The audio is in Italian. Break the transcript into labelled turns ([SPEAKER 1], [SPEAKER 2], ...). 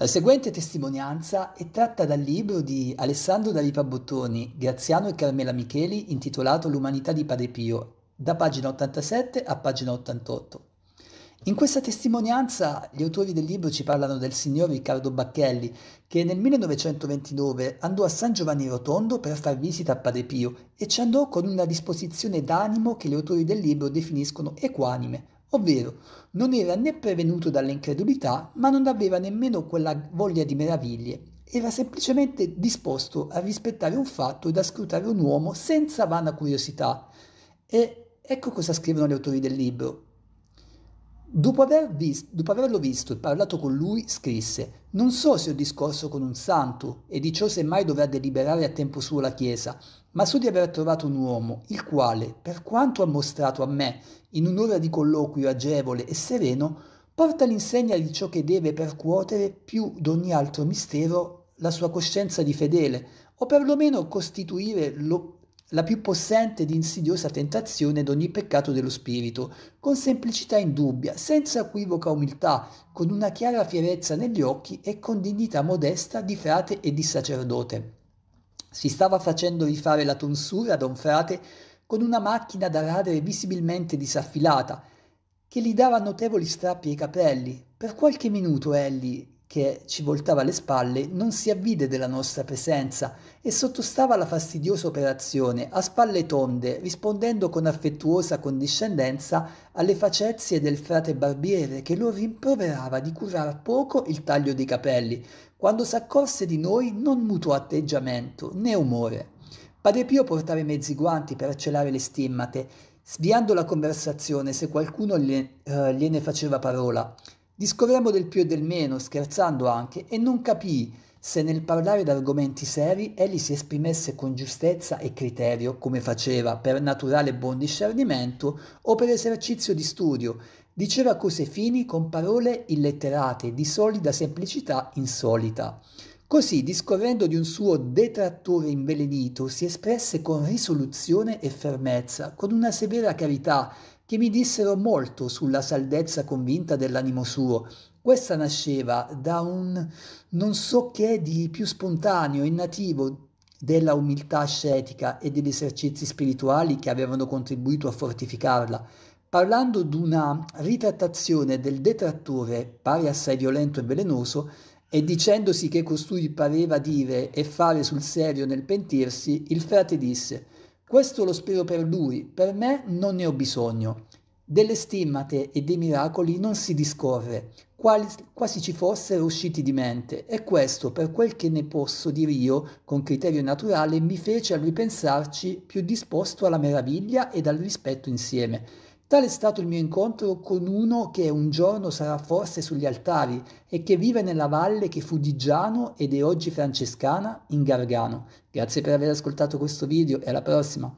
[SPEAKER 1] La seguente testimonianza è tratta dal libro di Alessandro D'Alipa Bottoni, Graziano e Carmela Micheli, intitolato L'umanità di Padre Pio, da pagina 87 a pagina 88. In questa testimonianza gli autori del libro ci parlano del signor Riccardo Bacchelli, che nel 1929 andò a San Giovanni Rotondo per far visita a Padre Pio e ci andò con una disposizione d'animo che gli autori del libro definiscono equanime, ovvero non era né prevenuto dall'incredulità, ma non aveva nemmeno quella voglia di meraviglie. Era semplicemente disposto a rispettare un fatto ed a scrutare un uomo senza vana curiosità. E ecco cosa scrivono gli autori del libro. Dopo, aver vist- dopo, averlo visto e parlato con lui, scrisse «Non so se ho discorso con un santo e di ciò semmai dovrà deliberare a tempo suo la Chiesa, ma so di aver trovato un uomo, il quale, per quanto ha mostrato a me, in un'ora di colloquio agevole e sereno, porta l'insegna di ciò che deve percuotere più d'ogni altro mistero la sua coscienza di fedele, o perlomeno costituire lo la più possente ed insidiosa tentazione ad ogni peccato dello spirito, con semplicità indubbia, senza equivoca umiltà, con una chiara fierezza negli occhi e con dignità modesta di frate e di sacerdote. Si stava facendo rifare la tonsura da un frate con una macchina da radere visibilmente disaffilata, che gli dava notevoli strappi ai capelli. Per qualche minuto egli, che ci voltava le spalle, non si avvide della nostra presenza e sottostava alla fastidiosa operazione, a spalle tonde, rispondendo con affettuosa condiscendenza alle facezie del frate barbiere che lo rimproverava di curar poco il taglio dei capelli. Quando s'accorse di noi non mutò atteggiamento né umore. Padre Pio portava i mezzi guanti per celare le stimmate, sviando la conversazione se qualcuno gliene eh, faceva parola. Discorremmo del più e del meno, scherzando anche, e non capii se nel parlare d'argomenti seri egli si esprimesse con giustezza e criterio, come faceva, per naturale buon discernimento o per esercizio di studio, diceva cose fini con parole illetterate di solida semplicità insolita. Così, discorrendo di un suo detrattore invelenito, si espresse con risoluzione e fermezza, con una severa carità che mi dissero molto sulla saldezza convinta dell'animo suo. Questa nasceva da un non so che di più spontaneo e nativo della umiltà ascetica e degli esercizi spirituali che avevano contribuito a fortificarla. Parlando d'una ritrattazione del detrattore, pare assai violento e velenoso, e dicendosi che costui pareva dire e fare sul serio nel pentirsi, il frate disse questo lo spero per lui, per me non ne ho bisogno. Delle stimmate e dei miracoli non si discorre, quali, quasi ci fossero usciti di mente, e questo, per quel che ne posso dire io, con criterio naturale, mi fece a lui pensarci più disposto alla meraviglia ed al rispetto insieme. Tale è stato il mio incontro con uno che un giorno sarà forse sugli altari e che vive nella valle che fu di Giano ed è oggi francescana in Gargano. Grazie per aver ascoltato questo video e alla prossima!